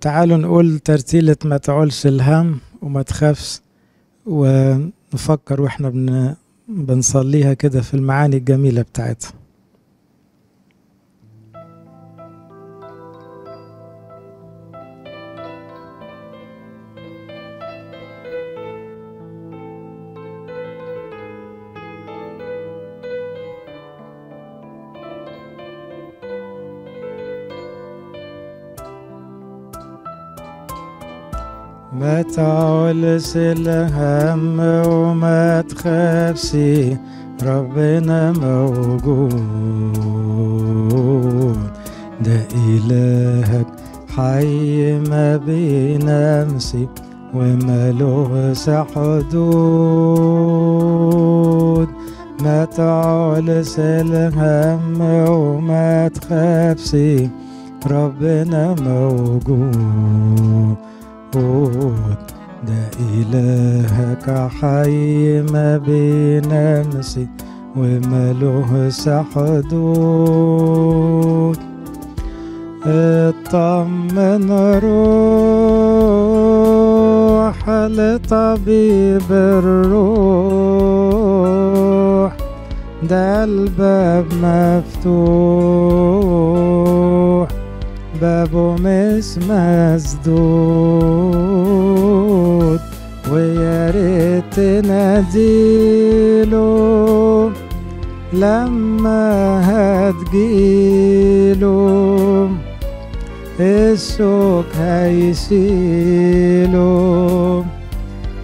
تعالوا نقول ترتيلة ما تعولش الهم وما تخافش ونفكر واحنا بنصليها كده في المعاني الجميلة بتاعتها تعلس الهم وما تخافسي ربنا موجود ده إلهك حي ما وما لغس حدود ما تعلس الهم وما تخافسي ربنا موجود قوت ده إلهك حي ما بين أمسي وملوهس حدود اطمن روح لطبيب الروح ده الباب مفتوح بابه مش مسدود ويا ريت تناديله لما هتجيله الشوك هيشيله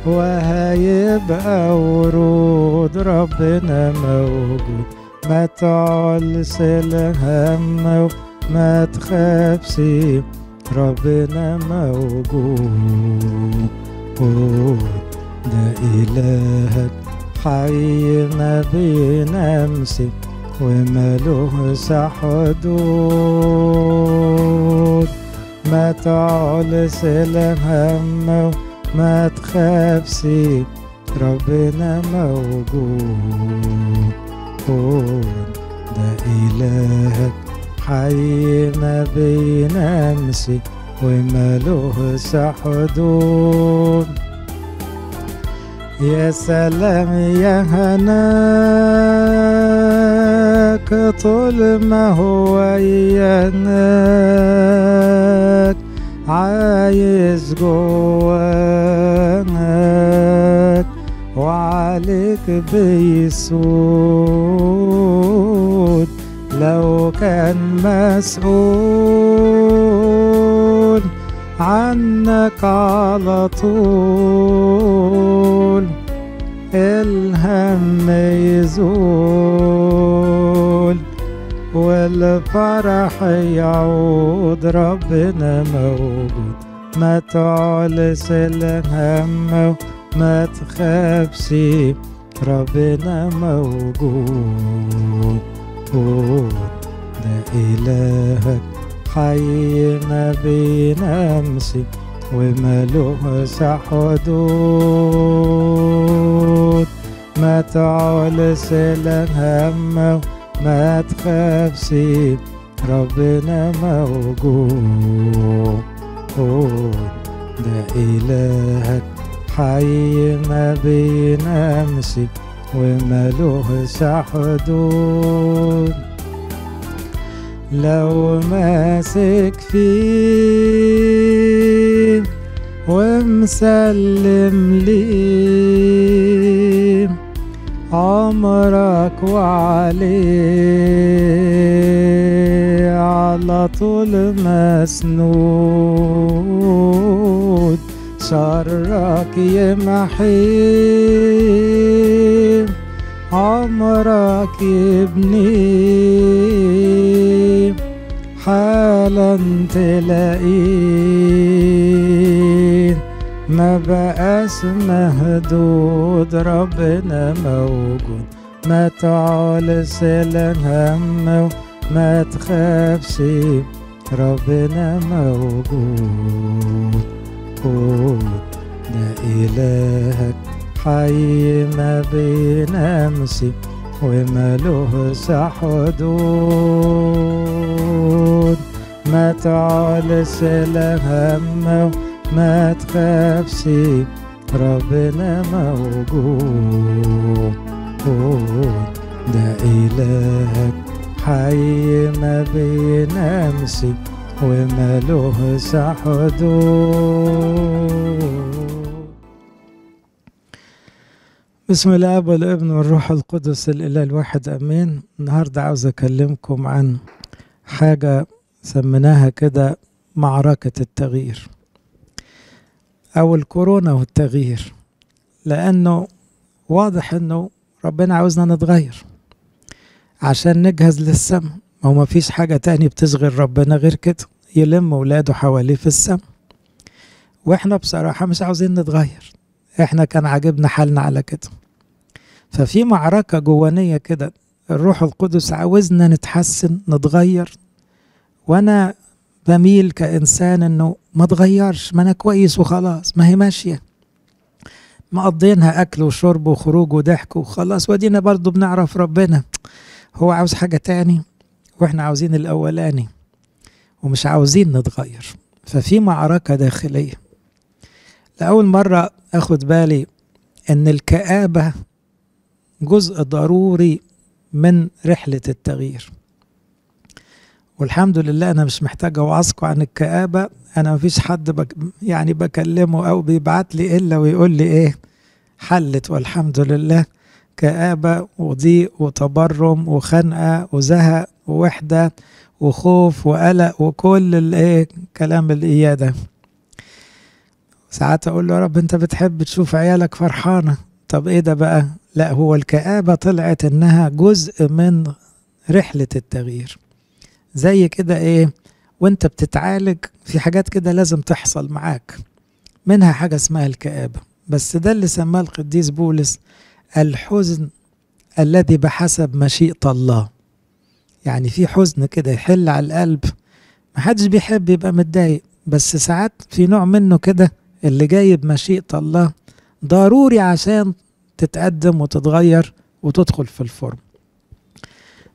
وهيبقى ورود ربنا موجود ما تعلش الهم ما تخافسي ربنا موجود ده إلهك حي ما بينامسي ومالوش حدود ما تعلس الهم ما تخافسي ربنا موجود ده إلهك حي ما امسي ومالوه حدود يا سلام يا هناك طول ما هو يناك عايز جواك وعليك بيسود لو كان مسؤول عنك على طول الهم يزول والفرح يعود ربنا موجود ما تعلس الهم وما تخافش ربنا موجود قول ده إلهك حي ما بينامش وملوش حدود ما تعول لا همه ما تخافش ربنا موجود ده إلهك حي ما بينامش وملوه حدود لو ماسك فيه ومسلم ليه عمرك وعليه على طول مسنود يا يمحي عمرك يبني حالا تلاقيه ما بقاش مهدود ربنا موجود ما تعلس الهم وما تخافش ربنا موجود القوت ده إلهك حي ما بين أمسي وما ومالهش حدود ما تعلش الهم ما تخافش ربنا موجود ده إلهك حي ما بين أمسي وملوه سحدو بسم الاب والابن والروح القدس الاله الواحد امين النهارده عاوز اكلمكم عن حاجه سميناها كده معركه التغيير او الكورونا والتغيير لانه واضح انه ربنا عاوزنا نتغير عشان نجهز للسماء ما هو مفيش حاجة تاني بتصغر ربنا غير كده يلم ولاده حواليه في السماء واحنا بصراحة مش عاوزين نتغير احنا كان عاجبنا حالنا على كده ففي معركة جوانية كده الروح القدس عاوزنا نتحسن نتغير وانا بميل كإنسان انه ما اتغيرش ما انا كويس وخلاص ما هي ماشية مقضينها اكل وشرب وخروج وضحك وخلاص وادينا برضو بنعرف ربنا هو عاوز حاجة تاني واحنا عاوزين الاولاني ومش عاوزين نتغير ففي معركه داخليه لاول مره اخد بالي ان الكابه جزء ضروري من رحله التغيير والحمد لله انا مش محتاج اوعظكم عن الكابه انا مفيش حد بك يعني بكلمه او بيبعت لي الا ويقول لي ايه حلت والحمد لله كآبة وضيق وتبرم وخنقة وزهق ووحدة وخوف وقلق وكل الايه كلام الإيادة ساعات أقول له يا رب أنت بتحب تشوف عيالك فرحانة طب إيه ده بقى؟ لا هو الكآبة طلعت إنها جزء من رحلة التغيير زي كده إيه وأنت بتتعالج في حاجات كده لازم تحصل معاك منها حاجة اسمها الكآبة بس ده اللي سماه القديس بولس الحزن الذي بحسب مشيئة الله يعني في حزن كده يحل على القلب محدش بيحب يبقى متضايق بس ساعات في نوع منه كده اللي جاي بمشيئة الله ضروري عشان تتقدم وتتغير وتدخل في الفرم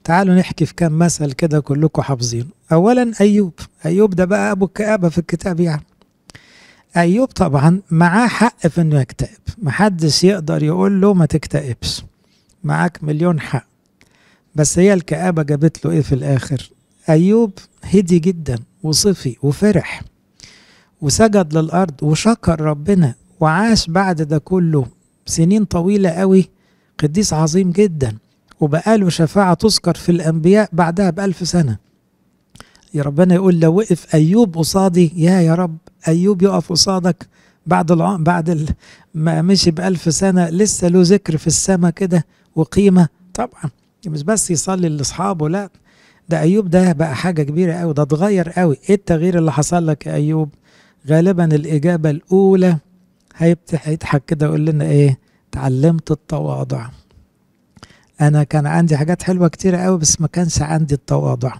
تعالوا نحكي في كام مثل كده كلكم حافظينه اولا ايوب ايوب ده بقى ابو الكآبة في الكتاب يعني ايوب طبعا معاه حق في انه يكتئب محدش يقدر يقول له ما تكتئبش معاك مليون حق بس هي الكآبة جابت له ايه في الاخر ايوب هدي جدا وصفي وفرح وسجد للارض وشكر ربنا وعاش بعد ده كله سنين طويلة قوي قديس عظيم جدا وبقاله شفاعة تذكر في الأنبياء بعدها بألف سنة يا ربنا يقول لو وقف أيوب قصادي يا يا رب ايوب يقف قصادك بعد الع... بعد ال... ما مشي بألف سنة لسه له ذكر في السماء كده وقيمة طبعا مش بس يصلي لأصحابه لا ده أيوب ده بقى حاجة كبيرة أوي ده اتغير أوي إيه التغيير اللي حصل لك يا أيوب غالبا الإجابة الأولى هيضحك كده يقول لنا إيه اتعلمت التواضع أنا كان عندي حاجات حلوة كتيرة أوي بس ما كانش عندي التواضع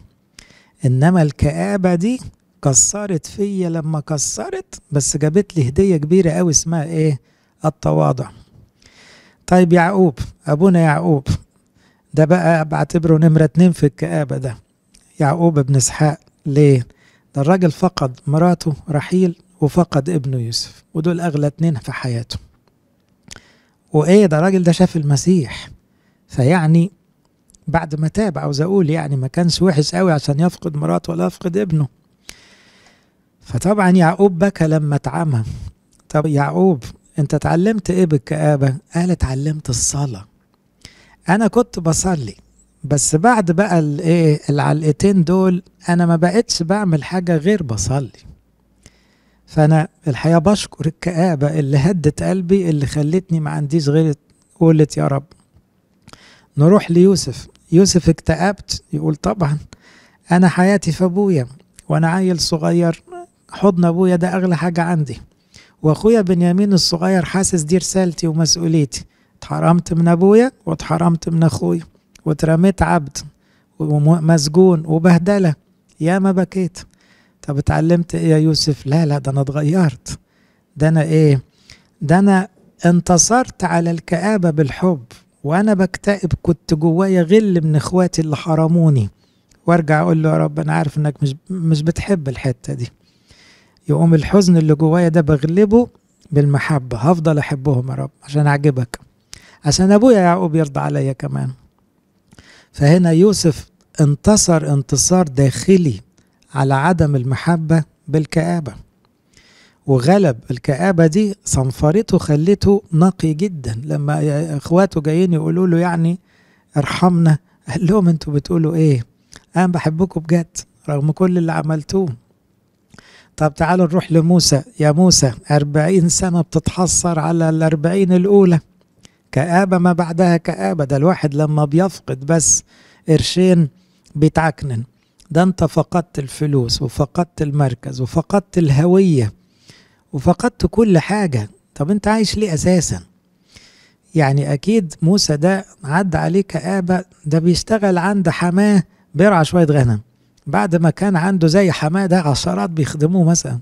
إنما الكآبة دي كسرت فيا لما كسرت بس جابت لي هديه كبيره قوي اسمها ايه التواضع طيب يعقوب ابونا يعقوب ده بقى بعتبره نمره اتنين في الكآبه ده يعقوب ابن اسحاق ليه ده الراجل فقد مراته رحيل وفقد ابنه يوسف ودول اغلى اتنين في حياته وايه ده الراجل ده شاف المسيح فيعني بعد ما تاب عاوز اقول يعني ما كانش وحش قوي عشان يفقد مراته ولا يفقد ابنه فطبعا يعقوب بكى لما اتعمى طب يعقوب انت اتعلمت ايه بالكآبة قال اتعلمت الصلاة انا كنت بصلي بس بعد بقى الايه العلقتين دول انا ما بقتش بعمل حاجة غير بصلي فانا الحقيقة بشكر الكآبة اللي هدت قلبي اللي خلتني ما عنديش غير قولت يا رب نروح ليوسف يوسف اكتئبت يقول طبعا انا حياتي في ابويا وانا عيل صغير حضن ابويا ده اغلى حاجه عندي واخويا بنيامين الصغير حاسس دي رسالتي ومسؤوليتي اتحرمت من ابويا واتحرمت من اخويا واترميت عبد ومسجون وبهدله يا ما بكيت طب اتعلمت ايه يا يوسف لا لا ده انا اتغيرت ده انا ايه ده انا انتصرت على الكآبة بالحب وانا بكتئب كنت جوايا غل من اخواتي اللي حرموني وارجع اقول له يا رب انا عارف انك مش مش بتحب الحتة دي يقوم الحزن اللي جوايا ده بغلبه بالمحبة هفضل أحبهم يا رب عشان أعجبك عشان أبويا يعقوب يرضى عليا كمان فهنا يوسف انتصر انتصار داخلي على عدم المحبة بالكآبة وغلب الكآبة دي صنفرته خلته نقي جدا لما إخواته جايين يقولوا له يعني ارحمنا قال لهم انتوا بتقولوا ايه انا بحبكم بجد رغم كل اللي عملتوه طب تعالوا نروح لموسى يا موسى أربعين سنة بتتحسر على الأربعين الأولى كآبة ما بعدها كآبة ده الواحد لما بيفقد بس قرشين بيتعكنن ده انت فقدت الفلوس وفقدت المركز وفقدت الهوية وفقدت كل حاجة طب انت عايش ليه أساسا يعني أكيد موسى ده عدى عليه كآبة ده بيشتغل عند حماه بيرعى شوية غنم بعد ما كان عنده زي حماده عشرات بيخدموه مثلا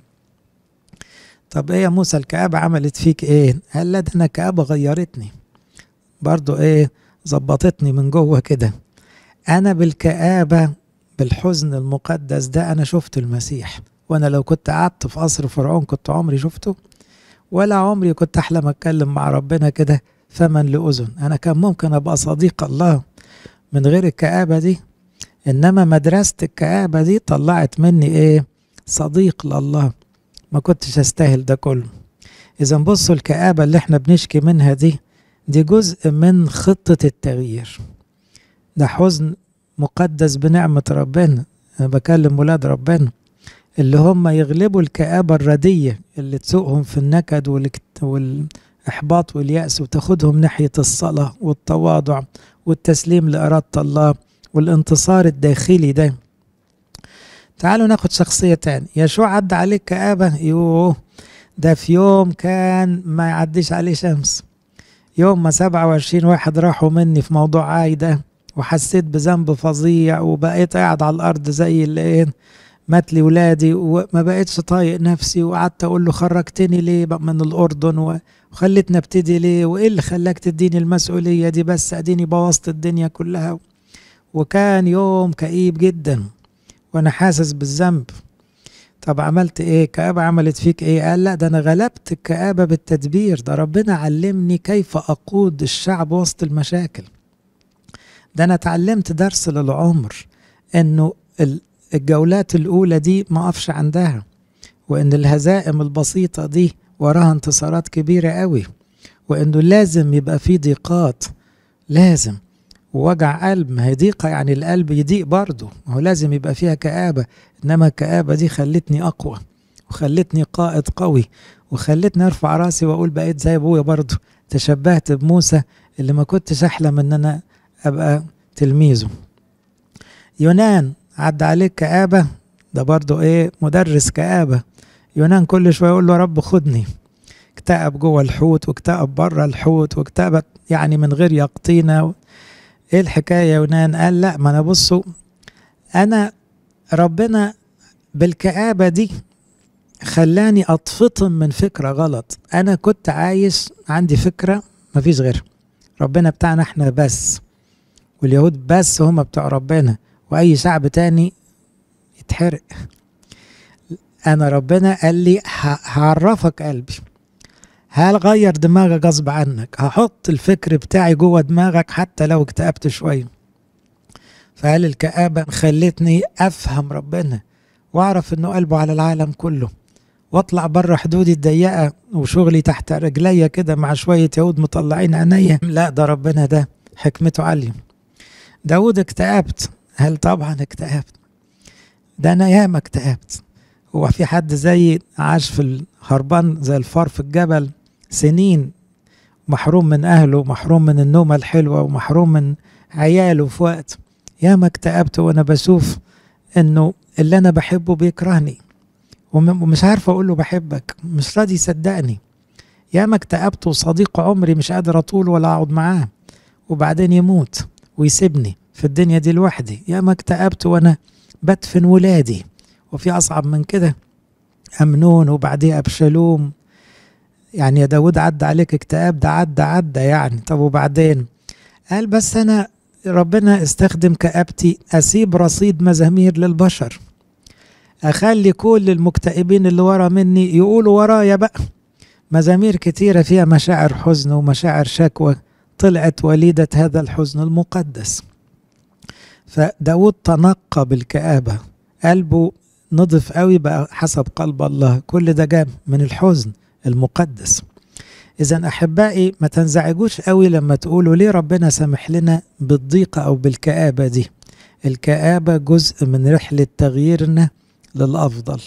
طب ايه يا موسى الكآبة عملت فيك ايه قال لا ده انا الكآبة غيرتني برضو ايه ظبطتني من جوه كده انا بالكآبة بالحزن المقدس ده انا شفت المسيح وانا لو كنت قعدت في قصر فرعون كنت عمري شفته ولا عمري كنت احلم اتكلم مع ربنا كده فمن لأذن انا كان ممكن ابقى صديق الله من غير الكآبة دي انما مدرسه الكآبه دي طلعت مني ايه صديق لله ما كنتش استاهل ده كله اذا بصوا الكآبه اللي احنا بنشكي منها دي دي جزء من خطه التغيير ده حزن مقدس بنعمه ربنا انا بكلم ولاد ربنا اللي هم يغلبوا الكآبة الردية اللي تسوقهم في النكد والإحباط واليأس وتاخدهم ناحية الصلاة والتواضع والتسليم لإرادة الله والانتصار الداخلي ده تعالوا ناخد شخصية تاني يشوع عدى عليك كآبة يوه ده في يوم كان ما يعديش عليه شمس يوم ما 27 واحد راحوا مني في موضوع عايدة وحسيت بذنب فظيع وبقيت قاعد على الأرض زي اللي إيه مات لي ولادي وما بقتش طايق نفسي وقعدت أقول له خرجتني ليه من الأردن وخلتني أبتدي ليه وإيه اللي خلاك تديني المسؤولية دي بس أديني بوظت الدنيا كلها وكان يوم كئيب جدا وانا حاسس بالذنب طب عملت ايه كآبة عملت فيك ايه قال لا ده انا غلبت الكآبة بالتدبير ده ربنا علمني كيف اقود الشعب وسط المشاكل ده انا اتعلمت درس للعمر انه الجولات الاولى دي ما اقفش عندها وان الهزائم البسيطة دي وراها انتصارات كبيرة قوي وانه لازم يبقى في ضيقات لازم ووجع قلب ما هي ضيقة يعني القلب يضيق برضه ما هو لازم يبقى فيها كآبة إنما الكآبة دي خلتني أقوى وخلتني قائد قوي وخلتني أرفع راسي وأقول بقيت زي أبويا برضه تشبهت بموسى اللي ما كنتش أحلم إن أنا أبقى تلميذه يونان عدى عليك كآبة ده برضه إيه مدرس كآبة يونان كل شوية يقول له رب خدني اكتئب جوه الحوت واكتئب بره الحوت واكتئب يعني من غير يقطينه ايه الحكايه يا يونان قال لا ما انا بصوا انا ربنا بالكآبه دي خلاني اطفطم من فكره غلط انا كنت عايز عندي فكره مفيش غيرها ربنا بتاعنا احنا بس واليهود بس هم بتوع ربنا واي شعب تاني يتحرق انا ربنا قال لي هعرفك قلبي هل غير دماغك غصب عنك هحط الفكر بتاعي جوه دماغك حتى لو اكتئبت شوية فهل الكآبة خلتني أفهم ربنا وأعرف إنه قلبه على العالم كله واطلع بره حدودي الضيقه وشغلي تحت رجليا كده مع شويه يهود مطلعين عينيا لا ده ربنا ده حكمته عاليه داود اكتئبت هل طبعا اكتئبت ده انا ياما اكتئبت هو في حد زي عاش في الهربان زي الفار في الجبل سنين محروم من أهله محروم من النومة الحلوة ومحروم من عياله في وقت يا ما اكتئبت وأنا بشوف إنه اللي أنا بحبه بيكرهني ومش عارف أقول له بحبك مش راضي يصدقني يا ما اكتئبت وصديق عمري مش قادر أطول ولا أقعد معاه وبعدين يموت ويسيبني في الدنيا دي لوحدي يا ما اكتئبت وأنا بدفن ولادي وفي أصعب من كده أمنون وبعديه أبشالوم يعني يا داود عدى عليك اكتئاب ده عدى عدى يعني طب وبعدين قال بس أنا ربنا استخدم كآبتي أسيب رصيد مزامير للبشر أخلي كل المكتئبين اللي ورا مني يقولوا ورايا بقى مزامير كتيرة فيها مشاعر حزن ومشاعر شكوى طلعت وليدة هذا الحزن المقدس فداود تنقى بالكآبة قلبه نضف قوي بقى حسب قلب الله كل ده جاب من الحزن المقدس إذا أحبائي ما تنزعجوش قوي لما تقولوا ليه ربنا سامح لنا بالضيقة أو بالكآبة دي الكآبة جزء من رحلة تغييرنا للأفضل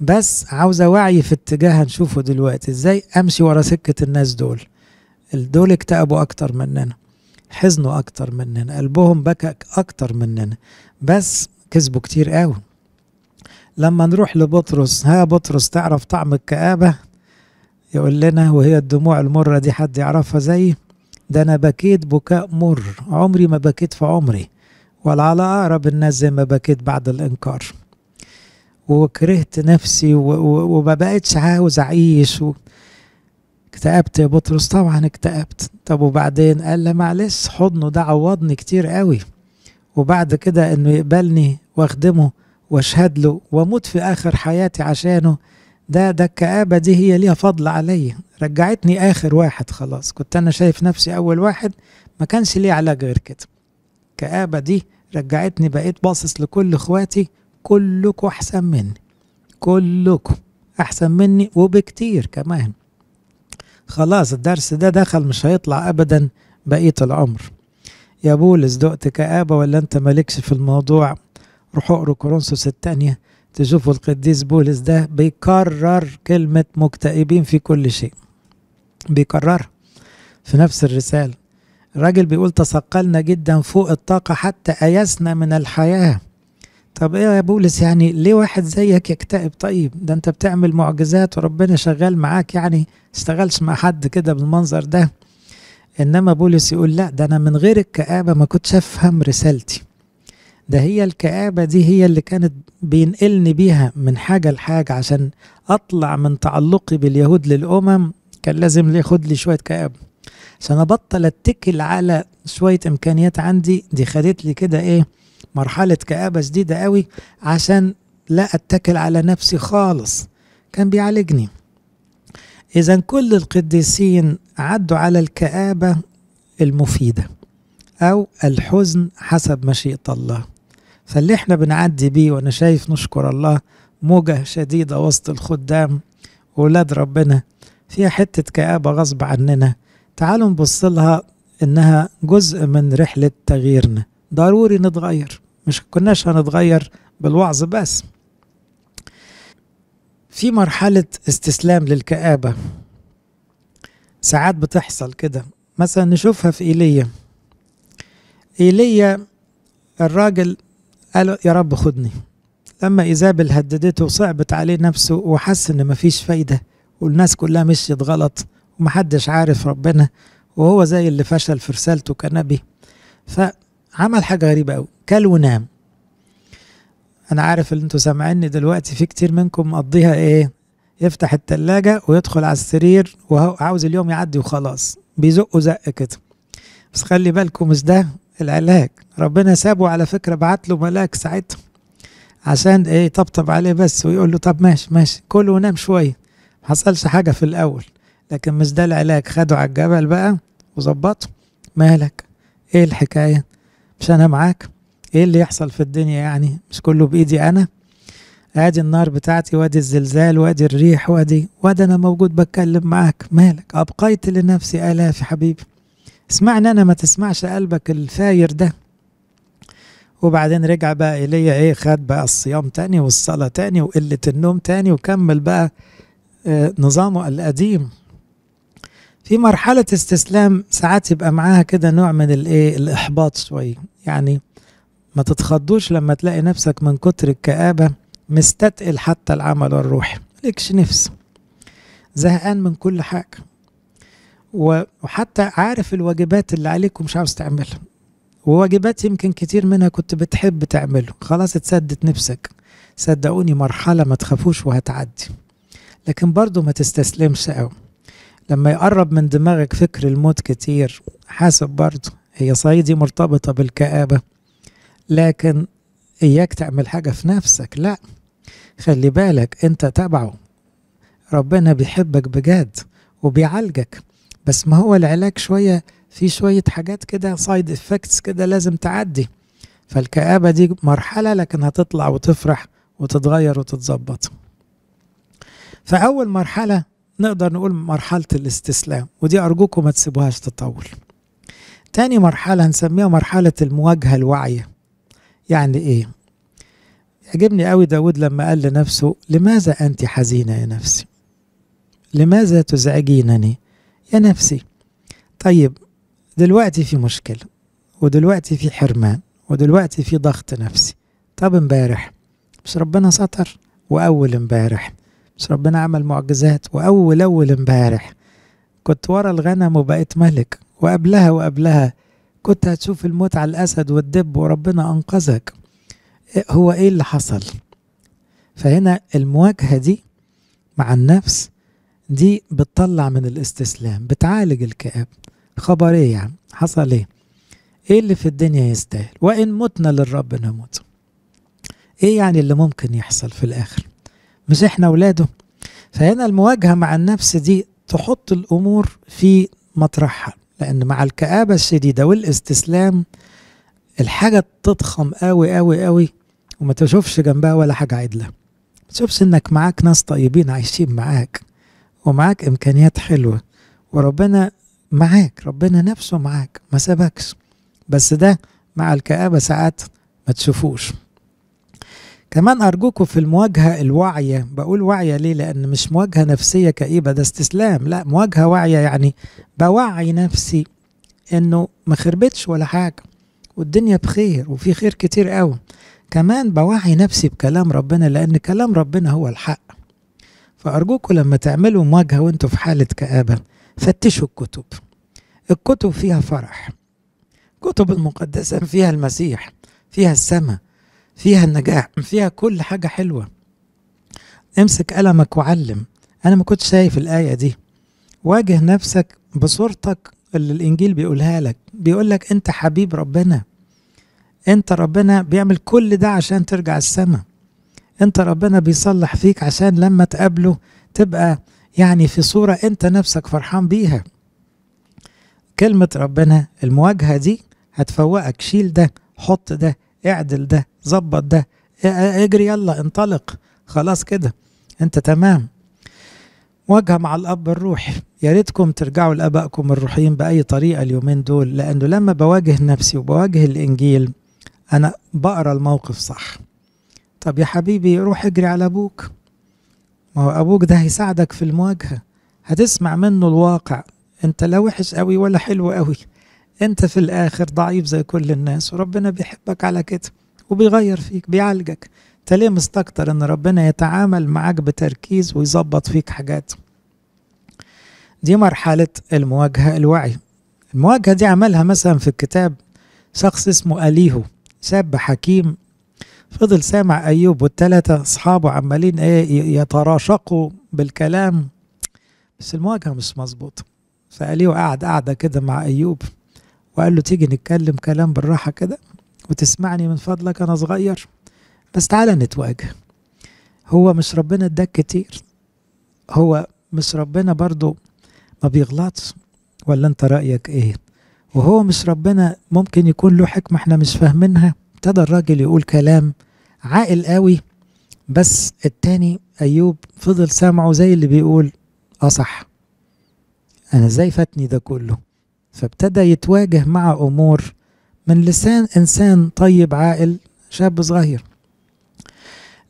بس عاوزة وعي في اتجاه هنشوفه دلوقتي ازاي امشي ورا سكة الناس دول دول اكتئبوا اكتر مننا حزنوا اكتر مننا قلبهم بكى اكتر مننا بس كسبوا كتير قوي لما نروح لبطرس ها بطرس تعرف طعم الكآبة يقول لنا وهي الدموع المرة دي حد يعرفها زي ده أنا بكيت بكاء مر عمري ما بكيت في عمري ولا على أقرب الناس زي ما بكيت بعد الإنكار وكرهت نفسي وما بقتش عاوز أعيش و... اكتئبت يا بطرس طبعا اكتئبت طب وبعدين قال لي معلش حضنه ده عوضني كتير قوي وبعد كده انه يقبلني واخدمه واشهد له واموت في اخر حياتي عشانه ده ده الكآبة دي هي ليها فضل عليا رجعتني آخر واحد خلاص كنت أنا شايف نفسي أول واحد ما كانش ليه علاج غير كده الكآبة دي رجعتني بقيت باصص لكل إخواتي كلكم أحسن مني كلكم أحسن مني وبكتير كمان خلاص الدرس ده دخل مش هيطلع أبدا بقية العمر يا بولس دقت كآبة ولا أنت مالكش في الموضوع روح اقرا كورنثوس التانية تشوفوا القديس بولس ده بيكرر كلمة مكتئبين في كل شيء بيكررها في نفس الرسالة الراجل بيقول تثقلنا جدا فوق الطاقة حتى أيسنا من الحياة طب ايه يا بولس يعني ليه واحد زيك يكتئب طيب ده انت بتعمل معجزات وربنا شغال معاك يعني اشتغلش مع حد كده بالمنظر ده انما بولس يقول لا ده انا من غير الكآبة ما كنتش افهم رسالتي ده هي الكآبة دي هي اللي كانت بينقلني بيها من حاجة لحاجة عشان أطلع من تعلقي باليهود للأمم كان لازم ياخد لي شوية كآبة عشان أبطل أتكل على شوية إمكانيات عندي دي خدت لي كده إيه مرحلة كآبة شديدة قوي عشان لا أتكل على نفسي خالص كان بيعالجني إذا كل القديسين عدوا على الكآبة المفيدة أو الحزن حسب مشيئة الله فاللي احنا بنعدي بيه وانا شايف نشكر الله موجة شديدة وسط الخدام ولاد ربنا فيها حتة كآبة غصب عننا تعالوا نبص لها إنها جزء من رحلة تغييرنا ضروري نتغير مش كناش هنتغير بالوعظ بس في مرحلة استسلام للكآبة ساعات بتحصل كده مثلا نشوفها في إيليا إيليا الراجل قال يا رب خدني لما ايزابل هددته وصعبت عليه نفسه وحس ان مفيش فايده والناس كلها مشيت غلط ومحدش عارف ربنا وهو زي اللي فشل في رسالته كنبي فعمل حاجه غريبه قوي كل ونام انا عارف ان انتوا سامعيني دلوقتي في كتير منكم مقضيها ايه يفتح التلاجة ويدخل على السرير وهو عاوز اليوم يعدي وخلاص بيزقه زق كده بس خلي بالكم مش ده العلاج ربنا سابه على فكرة بعت له ملاك ساعتها عشان ايه يطبطب عليه بس ويقول له طب ماشي ماشي كل ونام شوية حصلش حاجة في الأول لكن مش ده العلاج خده على الجبل بقى وظبطه مالك ايه الحكاية مش أنا معاك ايه اللي يحصل في الدنيا يعني مش كله بإيدي أنا ادي النار بتاعتي وادي الزلزال وادي الريح وادي وادي انا موجود بتكلم معاك مالك ابقيت لنفسي يا حبيبي اسمعني انا ما تسمعش قلبك الفاير ده وبعدين رجع بقى إلي إيه خد بقى الصيام تاني والصلاة تاني وقلة النوم تاني وكمل بقى آه، نظامه القديم في مرحلة استسلام ساعات يبقى معاها كده نوع من الإيه الإحباط شوية يعني ما تتخضوش لما تلاقي نفسك من كتر الكآبة مستتقل حتى العمل الروحي مالكش نفس زهقان من كل حاجة وحتى عارف الواجبات اللي عليك ومش عاوز تعملها وواجبات يمكن كتير منها كنت بتحب تعمله خلاص اتسدت نفسك صدقوني مرحلة ما تخافوش وهتعدي لكن برضو ما تستسلمش أوي لما يقرب من دماغك فكر الموت كتير حاسب برضو هي صعيدي مرتبطة بالكآبة لكن إياك تعمل حاجة في نفسك لا خلي بالك أنت تبعه ربنا بيحبك بجد وبيعالجك بس ما هو العلاج شويه في شويه حاجات كده سايد افكتس كده لازم تعدي فالكآبة دي مرحلة لكن هتطلع وتفرح وتتغير وتتظبط فأول مرحلة نقدر نقول مرحلة الاستسلام ودي أرجوكم ما تسيبوهاش تطول تاني مرحلة هنسميها مرحلة المواجهة الواعية يعني إيه؟ عجبني قوي داود لما قال لنفسه لماذا أنت حزينة يا نفسي؟ لماذا تزعجينني؟ يا نفسي طيب دلوقتي في مشكلة ودلوقتي في حرمان ودلوقتي في ضغط نفسي طب امبارح مش ربنا سطر وأول امبارح مش ربنا عمل معجزات وأول أول امبارح كنت ورا الغنم وبقيت ملك وقبلها وقبلها كنت هتشوف الموت على الأسد والدب وربنا أنقذك إيه هو إيه اللي حصل؟ فهنا المواجهة دي مع النفس دي بتطلع من الاستسلام بتعالج الكآب خبر ايه يعني حصل ايه ايه اللي في الدنيا يستاهل وان متنا للرب نموت ايه يعني اللي ممكن يحصل في الاخر مش احنا ولاده فهنا المواجهة مع النفس دي تحط الامور في مطرحها لان مع الكآبة الشديدة والاستسلام الحاجة تضخم قوي قوي قوي وما تشوفش جنبها ولا حاجة عدلة ما تشوفش انك معاك ناس طيبين عايشين معاك ومعاك إمكانيات حلوة وربنا معاك ربنا نفسه معاك ما سابكش بس ده مع الكآبة ساعات ما تشوفوش كمان أرجوكم في المواجهة الواعية بقول واعية ليه لأن مش مواجهة نفسية كئيبة ده استسلام لا مواجهة واعية يعني بوعي نفسي إنه ما خربتش ولا حاجة والدنيا بخير وفي خير كتير قوي كمان بوعي نفسي بكلام ربنا لأن كلام ربنا هو الحق فأرجوكم لما تعملوا مواجهة وانتوا في حالة كآبة فتشوا الكتب الكتب فيها فرح الكتب المقدسة فيها المسيح فيها السماء فيها النجاح فيها كل حاجة حلوة امسك قلمك وعلم أنا ما كنتش شايف الآية دي واجه نفسك بصورتك اللي الإنجيل بيقولها لك بيقول لك أنت حبيب ربنا أنت ربنا بيعمل كل ده عشان ترجع السماء انت ربنا بيصلح فيك عشان لما تقابله تبقى يعني في صورة انت نفسك فرحان بيها كلمة ربنا المواجهة دي هتفوقك شيل ده حط ده اعدل ده ظبط ده اجري يلا انطلق خلاص كده انت تمام مواجهة مع الأب الروحي يا ريتكم ترجعوا لآبائكم الروحيين بأي طريقة اليومين دول لأنه لما بواجه نفسي وبواجه الإنجيل أنا بقرا الموقف صح طب يا حبيبي روح اجري على أبوك ما هو أبوك ده هيساعدك في المواجهة هتسمع منه الواقع أنت لا وحش قوي ولا حلو قوي أنت في الآخر ضعيف زي كل الناس وربنا بيحبك على كده وبيغير فيك بيعالجك أنت ليه مستكتر إن ربنا يتعامل معاك بتركيز ويظبط فيك حاجات دي مرحلة المواجهة الوعي المواجهة دي عملها مثلا في الكتاب شخص اسمه أليهو شاب حكيم فضل سامع أيوب والتلاتة أصحابه عمالين إيه يتراشقوا بالكلام بس المواجهة مش مظبوطة فقاليه قعد قعدة كده مع أيوب وقال له تيجي نتكلم كلام بالراحة كده وتسمعني من فضلك أنا صغير بس تعالى نتواجه هو مش ربنا اداك كتير هو مش ربنا برضو ما بيغلطش ولا انت رأيك ايه وهو مش ربنا ممكن يكون له حكمة احنا مش فاهمينها ابتدى الراجل يقول كلام عاقل قوي بس التاني أيوب فضل سامعه زي اللي بيقول آه صح أنا ازاي فاتني ده كله فابتدى يتواجه مع أمور من لسان إنسان طيب عاقل شاب صغير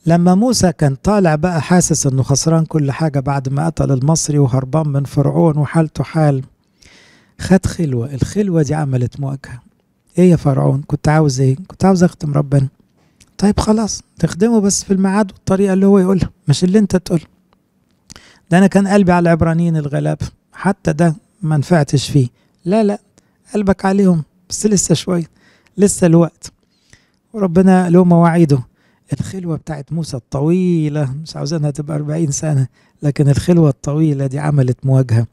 لما موسى كان طالع بقى حاسس انه خسران كل حاجة بعد ما قتل المصري وهربان من فرعون وحالته حال خد خلوة الخلوة دي عملت مواجهة ايه يا فرعون كنت عاوز ايه كنت عاوز اخدم ربنا طيب خلاص تخدمه بس في الميعاد والطريقه اللي هو يقولها مش اللي انت تقول ده انا كان قلبي على العبرانيين الغلابه حتى ده ما نفعتش فيه لا لا قلبك عليهم بس لسه شويه لسه الوقت وربنا له مواعيده الخلوة بتاعت موسى الطويلة مش عاوزينها تبقى 40 سنة لكن الخلوة الطويلة دي عملت مواجهة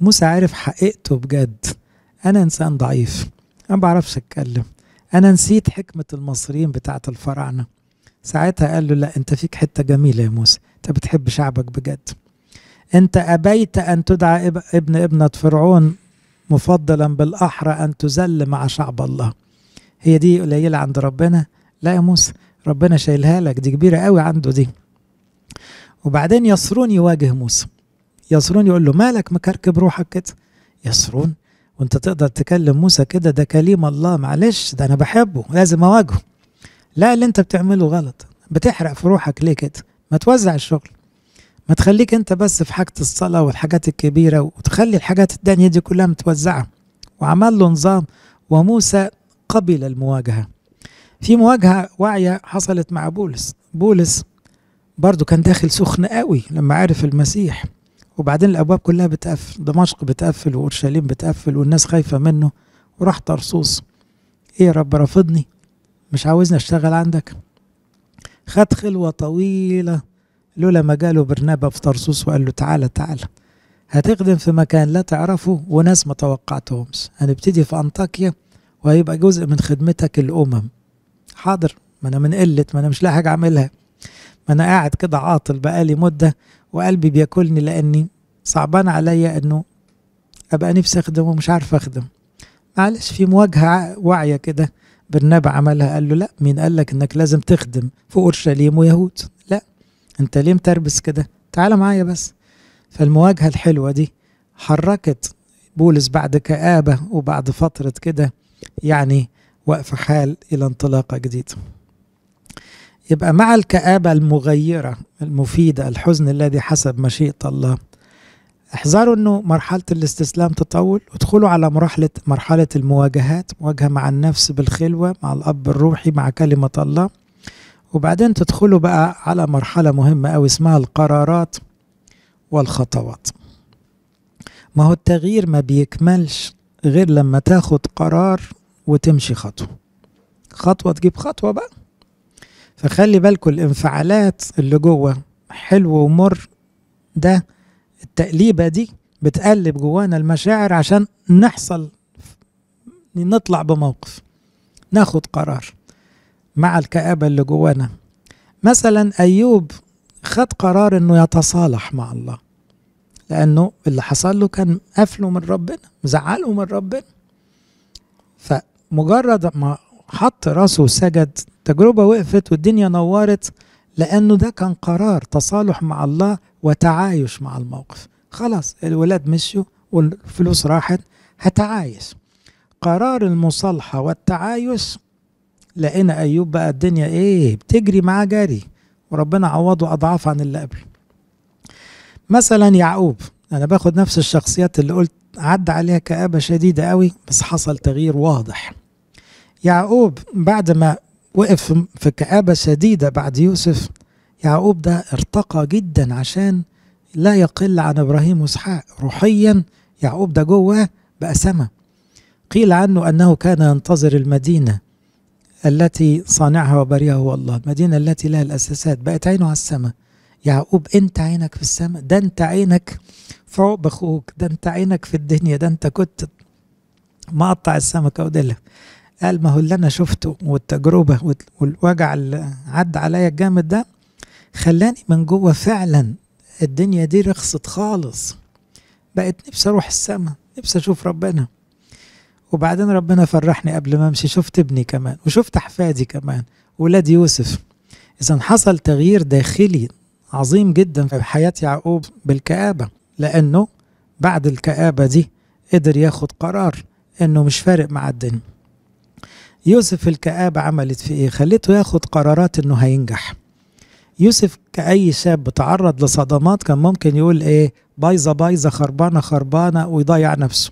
موسى عارف حقيقته بجد أنا إنسان ضعيف أنا بعرفش أتكلم انا نسيت حكمه المصريين بتاعه الفراعنه ساعتها قال له لا انت فيك حته جميله يا موسى انت بتحب شعبك بجد انت ابيت ان تدعى ابن ابنه فرعون مفضلا بالاحرى ان تذل مع شعب الله هي دي قليله عند ربنا لا يا موسى ربنا شايلها لك دي كبيره قوي عنده دي وبعدين يصرون يواجه موسى يصرون يقول له مالك مكركب روحك كده يصرون وانت تقدر تكلم موسى كده ده كليم الله معلش ده انا بحبه لازم اواجهه لا اللي انت بتعمله غلط بتحرق في روحك ليه كده ما توزع الشغل ما تخليك انت بس في حاجة الصلاة والحاجات الكبيرة وتخلي الحاجات الدنيا دي كلها متوزعة وعمل له نظام وموسى قبل المواجهة في مواجهة واعية حصلت مع بولس بولس برضه كان داخل سخن قوي لما عرف المسيح وبعدين الابواب كلها بتقفل دمشق بتقفل واورشليم بتقفل والناس خايفه منه وراح طرسوس ايه يا رب رافضني مش عاوزني اشتغل عندك خد خلوه طويله لولا ما جاله برنابا في طرسوس وقال له تعالى تعالى هتخدم في مكان لا تعرفه وناس ما توقعتهمش هنبتدي في انطاكيا وهيبقى جزء من خدمتك الامم حاضر ما انا من قله ما انا مش لاقي حاجه اعملها ما انا قاعد كده عاطل بقالي مده وقلبي بياكلني لاني صعبان عليا انه ابقى نفسي اخدم ومش عارف اخدم معلش في مواجهه واعيه كده برنابا عملها قال له لا مين قال لك انك لازم تخدم في اورشليم ويهود لا انت ليه متربس كده تعال معايا بس فالمواجهه الحلوه دي حركت بولس بعد كآبة وبعد فترة كده يعني وقف حال إلى انطلاقة جديدة يبقى مع الكآبة المغيرة المفيدة الحزن الذي حسب مشيئة الله احذروا انه مرحلة الاستسلام تطول وادخلوا على مرحلة مرحلة المواجهات مواجهة مع النفس بالخلوة مع الأب الروحي مع كلمة الله وبعدين تدخلوا بقى على مرحلة مهمة أوي اسمها القرارات والخطوات ما هو التغيير ما بيكملش غير لما تاخد قرار وتمشي خطوة خطوة تجيب خطوة بقى فخلي بالكم الانفعالات اللي جوه حلو ومر ده التقليبة دي بتقلب جوانا المشاعر عشان نحصل نطلع بموقف ناخد قرار مع الكآبة اللي جوانا مثلا أيوب خد قرار أنه يتصالح مع الله لأنه اللي حصل له كان قفله من ربنا مزعله من ربنا فمجرد ما حط راسه وسجد التجربة وقفت والدنيا نورت لأنه ده كان قرار تصالح مع الله وتعايش مع الموقف خلاص الولاد مشوا والفلوس راحت هتعايش قرار المصالحة والتعايش لقينا أيوب بقى الدنيا إيه بتجري معاه جري وربنا عوضه أضعاف عن اللي قبله مثلا يعقوب أنا باخد نفس الشخصيات اللي قلت عدى عليها كآبة شديدة قوي بس حصل تغيير واضح يعقوب بعد ما وقف في كآبة شديدة بعد يوسف يعقوب ده ارتقى جدا عشان لا يقل عن إبراهيم وإسحاق روحيا يعقوب ده جواه بقى سما قيل عنه أنه كان ينتظر المدينة التي صانعها وبارئها هو الله المدينة التي لها الأساسات بقت عينه على السماء يعقوب أنت عينك في السماء ده أنت عينك في عقب أخوك ده أنت عينك في الدنيا ده أنت كنت مقطع السمكة ودلها قال ما هو اللي انا شفته والتجربه والوجع اللي عدى عليا الجامد ده خلاني من جوه فعلا الدنيا دي رخصت خالص بقت نفسي اروح السما نفسي اشوف ربنا وبعدين ربنا فرحني قبل ما امشي شفت ابني كمان وشفت احفادي كمان ولاد يوسف اذا حصل تغيير داخلي عظيم جدا في حياه يعقوب بالكابه لانه بعد الكابه دي قدر ياخد قرار انه مش فارق مع الدنيا يوسف الكآبة عملت في إيه؟ خليته ياخد قرارات إنه هينجح يوسف كأي شاب تعرض لصدمات كان ممكن يقول إيه بايظة بايظة خربانة خربانة ويضيع نفسه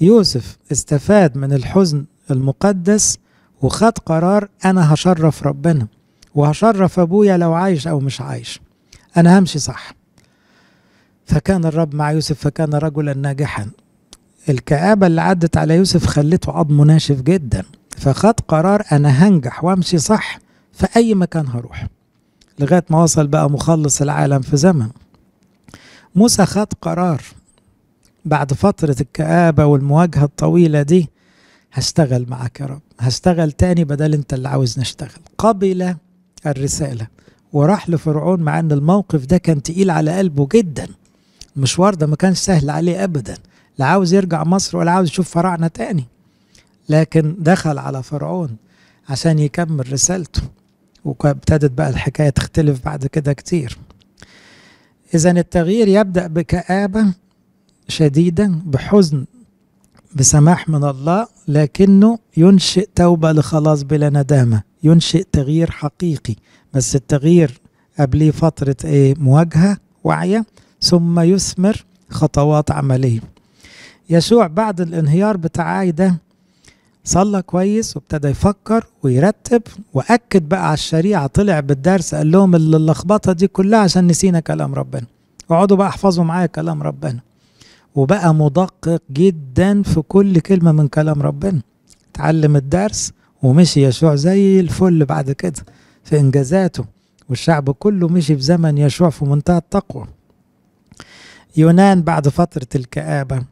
يوسف استفاد من الحزن المقدس وخد قرار أنا هشرف ربنا وهشرف أبويا لو عايش أو مش عايش أنا همشي صح فكان الرب مع يوسف فكان رجلا ناجحا الكآبة اللي عدت على يوسف خلته عظمه ناشف جدا فخد قرار انا هنجح وامشي صح في اي مكان هروح لغايه ما وصل بقى مخلص العالم في زمن موسى خد قرار بعد فتره الكابه والمواجهه الطويله دي هشتغل معاك يا رب هشتغل تاني بدل انت اللي عاوز نشتغل قبل الرساله وراح لفرعون مع ان الموقف ده كان تقيل على قلبه جدا المشوار ده ما كانش سهل عليه ابدا لا عاوز يرجع مصر ولا عاوز يشوف فراعنه تاني لكن دخل على فرعون عشان يكمل رسالته وابتدت بقى الحكاية تختلف بعد كده كتير إذا التغيير يبدأ بكآبة شديدة بحزن بسماح من الله لكنه ينشئ توبة لخلاص بلا ندامة ينشئ تغيير حقيقي بس التغيير قبليه فترة ايه مواجهة واعية ثم يثمر خطوات عملية يشوع بعد الانهيار بتاعي ده صلى كويس وابتدى يفكر ويرتب واكد بقى على الشريعه طلع بالدرس قال لهم اللخبطه دي كلها عشان نسينا كلام ربنا اقعدوا بقى احفظوا معايا كلام ربنا وبقى مدقق جدا في كل كلمه من كلام ربنا اتعلم الدرس ومشي يشوع زي الفل بعد كده في انجازاته والشعب كله مشي في زمن يشوع في منتهى التقوى يونان بعد فتره الكابه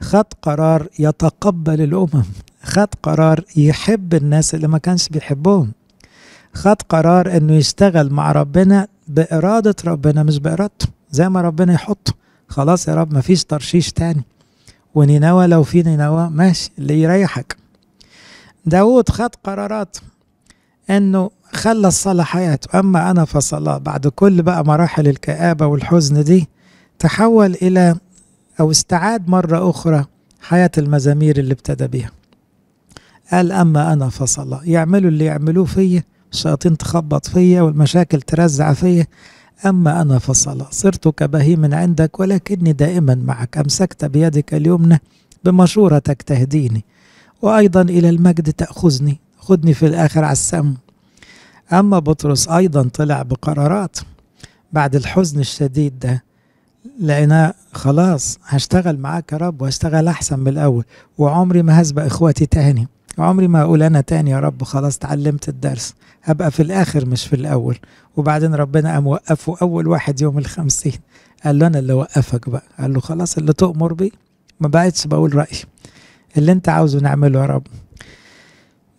خد قرار يتقبل الامم خد قرار يحب الناس اللي ما كانش بيحبهم خد قرار انه يشتغل مع ربنا بإرادة ربنا مش بإرادته زي ما ربنا يحطه خلاص يا رب مفيش ترشيش تاني ونينوى لو في نينوى ماشي اللي يريحك داود خد قرارات انه خلى الصلاة حياته اما انا فصلاة بعد كل بقى مراحل الكآبة والحزن دي تحول الى او استعاد مرة اخرى حياة المزامير اللي ابتدى بيها قال أما أنا فصلى يعملوا اللي يعملوه فيا الشياطين تخبط فيا والمشاكل ترزع فيا أما أنا فصلى صرت كبهيم عندك ولكني دائما معك أمسكت بيدك اليمنى بمشورتك تهديني وأيضا إلى المجد تأخذني خدني في الآخر على السم أما بطرس أيضا طلع بقرارات بعد الحزن الشديد ده لقيناه خلاص هشتغل معاك يا رب وهشتغل أحسن من الأول وعمري ما هسبق إخواتي تاني عمري ما اقول انا تاني يا رب خلاص اتعلمت الدرس هبقى في الاخر مش في الاول وبعدين ربنا قام وقفه اول واحد يوم الخمسين قال له انا اللي وقفك بقى قال له خلاص اللي تؤمر بيه ما بقتش بقول رايي اللي انت عاوزه نعمله يا رب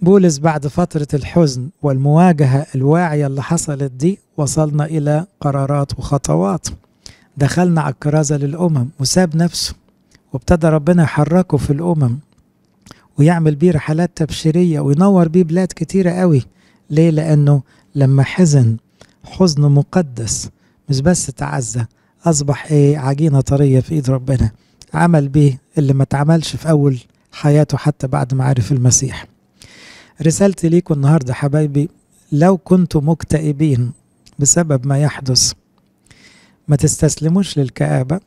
بولس بعد فترة الحزن والمواجهة الواعية اللي حصلت دي وصلنا إلى قرارات وخطوات دخلنا على الكرازة للأمم وساب نفسه وابتدى ربنا يحركه في الأمم ويعمل بيه رحلات تبشيرية وينور بيه بلاد كتيرة قوي ليه لأنه لما حزن حزن مقدس مش بس تعزى أصبح إيه عجينة طرية في إيد ربنا عمل بيه اللي ما اتعملش في أول حياته حتى بعد ما عرف المسيح رسالتي ليكم النهاردة حبايبي لو كنتم مكتئبين بسبب ما يحدث ما تستسلموش للكآبة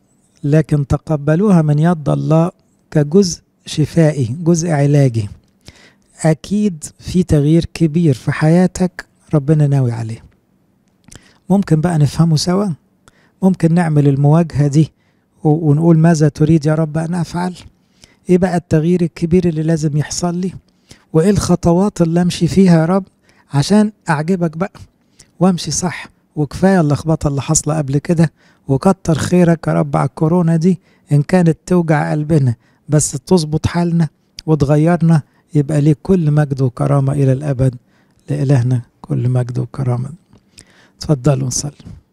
لكن تقبلوها من يد الله كجزء شفائي جزء علاجي اكيد في تغيير كبير في حياتك ربنا ناوي عليه ممكن بقى نفهمه سوا ممكن نعمل المواجهه دي ونقول ماذا تريد يا رب ان افعل ايه بقى التغيير الكبير اللي لازم يحصل لي وايه الخطوات اللي امشي فيها يا رب عشان اعجبك بقى وامشي صح وكفايه اللخبطه اللي حاصله قبل كده وكتر خيرك يا رب على الكورونا دي ان كانت توجع قلبنا بس تظبط حالنا وتغيرنا يبقى ليك كل مجد وكرامة إلى الأبد لإلهنا كل مجد وكرامة تفضلوا نصلي